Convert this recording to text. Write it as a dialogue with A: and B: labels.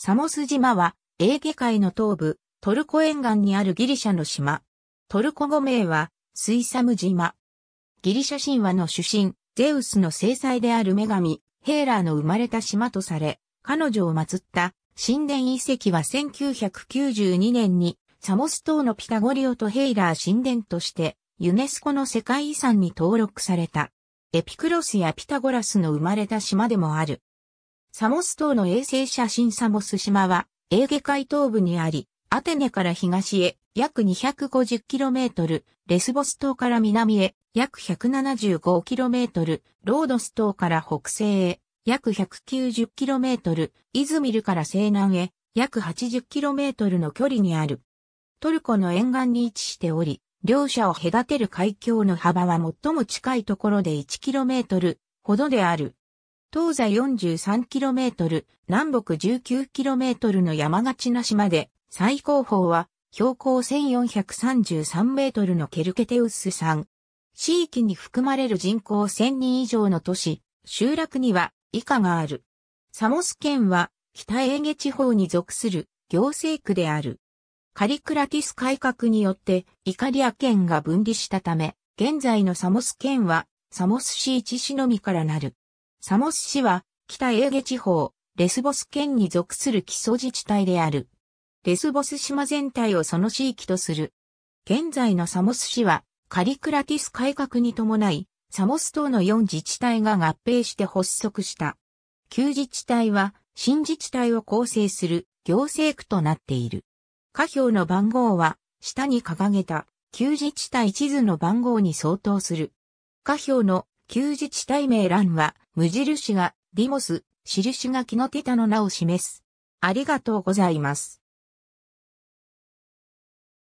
A: サモス島は、エーゲ海の東部、トルコ沿岸にあるギリシャの島。トルコ語名は、スイサム島。ギリシャ神話の主神、ゼウスの正妻である女神、ヘーラーの生まれた島とされ、彼女を祀った神殿遺跡は1992年に、サモス島のピタゴリオとヘイラー神殿として、ユネスコの世界遺産に登録された。エピクロスやピタゴラスの生まれた島でもある。サモス島の衛星写真サモス島は、エーゲ海東部にあり、アテネから東へ約 250km、レスボス島から南へ約 175km、ロードス島から北西へ約 190km、イズミルから西南へ約 80km の距離にある。トルコの沿岸に位置しており、両者を隔てる海峡の幅は最も近いところで 1km ほどである。東西 43km、南北 19km の山がちな島で、最高峰は標高 1433m のケルケテウス山。地域に含まれる人口1000人以上の都市、集落には以下がある。サモス県は北エーゲ地方に属する行政区である。カリクラティス改革によってイカリア県が分離したため、現在のサモス県はサモス市一市のみからなる。サモス市は、北エーゲ地方、レスボス県に属する基礎自治体である。レスボス島全体をその地域とする。現在のサモス市は、カリクラティス改革に伴い、サモス島の4自治体が合併して発足した。旧自治体は、新自治体を構成する行政区となっている。下表の番号は、下に掲げた、旧自治体地図の番号に相当する。下表の旧自治体名欄は、無印が、ディモス、印が気のティタの名を示す。ありがとうございます。